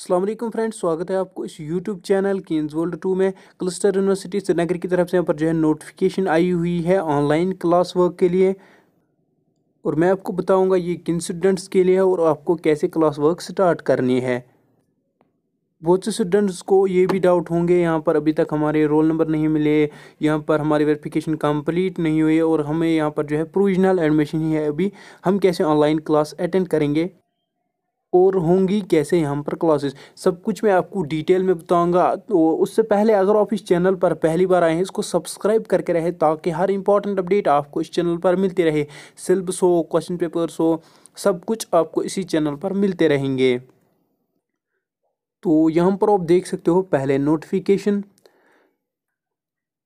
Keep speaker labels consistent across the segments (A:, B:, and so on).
A: अल्लाम फ्रेंड्स स्वागत है आपको इस YouTube channel kins world two में क्लस्टर यूनिवर्सिटी श्रीनगर की तरफ से यहाँ पर जो है नोटिफिकेशन आई हुई है ऑनलाइन क्लास वर्क के लिए और मैं आपको बताऊंगा ये किन स्टूडेंट्स के लिए है और आपको कैसे क्लास वर्क स्टार्ट करनी है बहुत से स्टूडेंट्स को ये भी डाउट होंगे यहाँ पर अभी तक हमारे रोल नंबर नहीं मिले यहाँ पर हमारी वेरिफिकेशन कंप्लीट नहीं हुई और हमें यहाँ पर जो है प्रोविजनल एडमिशन ही है अभी हम कैसे ऑनलाइन क्लास अटेंड करेंगे और होंगी कैसे यहाँ पर क्लासेस सब कुछ मैं आपको डिटेल में बताऊंगा तो उससे पहले अगर आप इस चैनल पर पहली बार आए हैं इसको सब्सक्राइब करके रहे ताकि हर इंपॉर्टेंट अपडेट आपको इस चैनल पर मिलती रहे सिलेबस हो क्वेश्चन पेपर्स हो सब कुछ आपको इसी चैनल पर मिलते रहेंगे तो यहाँ पर आप देख सकते हो पहले नोटिफिकेशन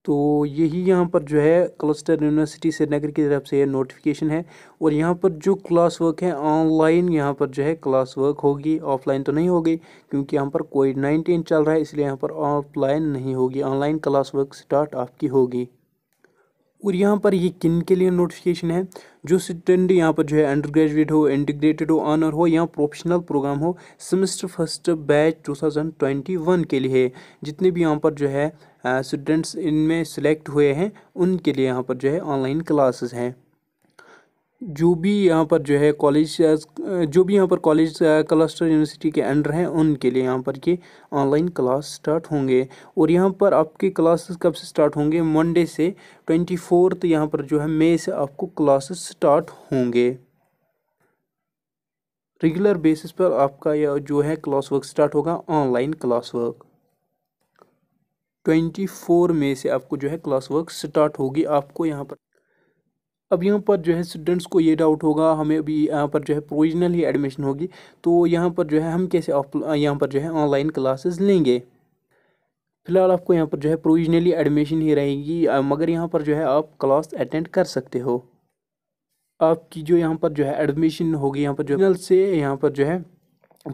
A: तो यही यहाँ पर जो है क्लस्टर यूनिवर्सिटी श्रीनगर की तरफ से नोटिफिकेशन है और यहाँ पर जो क्लास वर्क है ऑनलाइन यहाँ पर जो है क्लास वर्क होगी ऑफलाइन तो नहीं होगी क्योंकि यहाँ पर कोविड नाइन्टीन चल रहा है इसलिए यहाँ पर ऑफलाइन नहीं होगी ऑनलाइन क्लास वर्क स्टार्ट आपकी होगी और यहाँ पर ये किन के लिए नोटिफिकेशन है जो स्टूडेंट यहाँ पर जो है अंडर ग्रेजुएट हो इंटीग्रेटेड हो ऑनर हो या प्रोफेशनल प्रोग्राम हो सेमेस्टर फर्स्ट बैच 2021 के लिए जितने भी यहाँ पर जो है स्टूडेंट्स इनमें सेलेक्ट हुए हैं उनके लिए यहाँ पर जो है ऑनलाइन क्लासेस हैं जो भी यहाँ पर जो है कॉलेज जो भी यहाँ पर कॉलेज क्लस्टर यूनिवर्सिटी के अंडर हैं उनके लिए यहाँ पर ये ऑनलाइन क्लास स्टार्ट होंगे और यहाँ पर आपके क्लासेस कब से स्टार्ट होंगे मंडे से ट्वेंटी फोर्थ यहाँ पर जो है मई से आपको क्लासेस स्टार्ट होंगे रेगुलर बेसिस पर आपका यह जो है क्लास वर्क स्टार्ट होगा online class work twenty four में से आपको जो है क्लास वर्क स्टार्ट होगी आपको यहाँ पर अब यहाँ पर जो है स्टूडेंट्स को ये डाउट होगा हमें अभी यहाँ पर जो है प्रोविजनल ही एडमिशन होगी तो यहाँ पर जो है हम कैसे यहाँ पर जो है ऑनलाइन क्लासेस लेंगे फ़िलहाल आपको यहाँ पर जो है प्रोविजनली एडमिशन ही रहेगी मगर यहाँ पर जो है आप क्लास अटेंड कर सकते हो आपकी जो यहाँ पर जो है एडमिशन होगी यहाँ पर जो से यहाँ पर जो है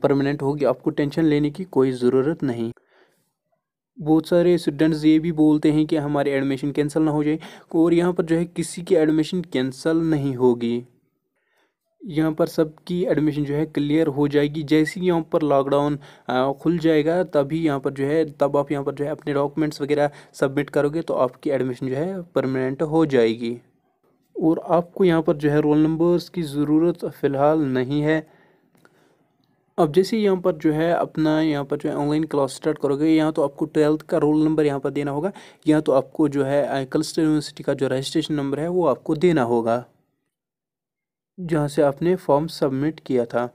A: परमानेंट होगी आपको टेंशन लेने की कोई ज़रूरत नहीं बहुत सारे स्टूडेंट्स ये भी बोलते हैं कि हमारे एडमिशन कैंसिल ना हो जाए और यहाँ पर जो है किसी की एडमिशन कैंसिल नहीं होगी यहाँ पर सबकी एडमिशन जो है क्लियर हो जाएगी जैसे ही यहाँ पर लॉकडाउन खुल जाएगा तभी यहाँ पर जो है तब आप यहाँ पर जो है अपने डॉक्यूमेंट्स वगैरह सबमिट करोगे तो आपकी एडमिशन जो है परमानेंट हो जाएगी और आपको यहाँ पर जो है रोल नंबर्स की ज़रूरत फ़िलहाल नहीं है अब जैसे यहाँ पर जो है अपना यहाँ पर जो है ऑनलाइन क्लास स्टार्ट करोगे यहाँ तो आपको ट्वेल्थ का रोल नंबर यहाँ पर देना होगा यहाँ तो आपको जो है कलस्टर यूनिवर्सिटी का जो रजिस्ट्रेशन नंबर है वो आपको देना होगा जहाँ से आपने फॉर्म सबमिट किया था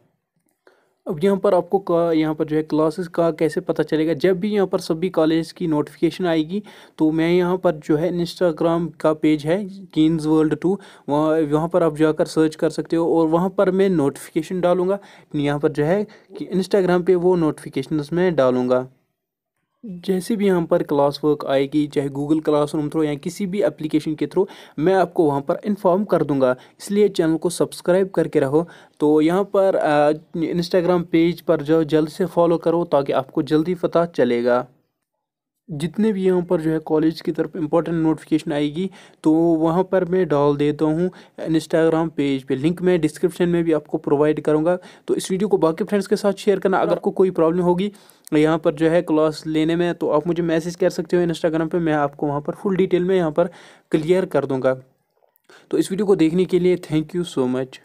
A: अब यहाँ पर आपको का यहाँ पर जो है क्लासेस का कैसे पता चलेगा जब भी यहाँ पर सभी कॉलेज की नोटिफिकेशन आएगी तो मैं यहाँ पर जो है इंस्टाग्राम का पेज है किन्स वर्ल्ड टू वहाँ वहाँ पर आप जाकर सर्च कर सकते हो और वहाँ पर मैं नोटिफिकेशन डालूँगा यहाँ पर जो है कि इंस्टाग्राम पे वो नोटिफिकेशन मैं डालूँगा जैसे भी यहाँ पर क्लास वर्क आएगी चाहे गूगल क्लास रूम थ्रू या किसी भी एप्लीकेशन के थ्रू मैं आपको वहाँ पर इन्फॉर्म कर दूंगा इसलिए चैनल को सब्सक्राइब करके रहो तो यहाँ पर इंस्टाग्राम पेज पर जो जल्द से फॉलो करो ताकि आपको जल्दी पता चलेगा जितने भी यहाँ पर जो है कॉलेज की तरफ इम्पोर्टेंट नोटिफिकेशन आएगी तो वहाँ पर मैं डाल देता हूँ इंस्टाग्राम पेज पे लिंक मैं डिस्क्रिप्शन में भी आपको प्रोवाइड करूँगा तो इस वीडियो को बाकी फ्रेंड्स के साथ शेयर करना अगर आपको कोई प्रॉब्लम होगी यहाँ पर जो है क्लास लेने में तो आप मुझे मैसेज कर सकते हो इंस्टाग्राम पर मैं आपको वहाँ पर फुल डिटेल में यहाँ पर क्लियर कर दूँगा तो इस वीडियो को देखने के लिए थैंक यू सो मच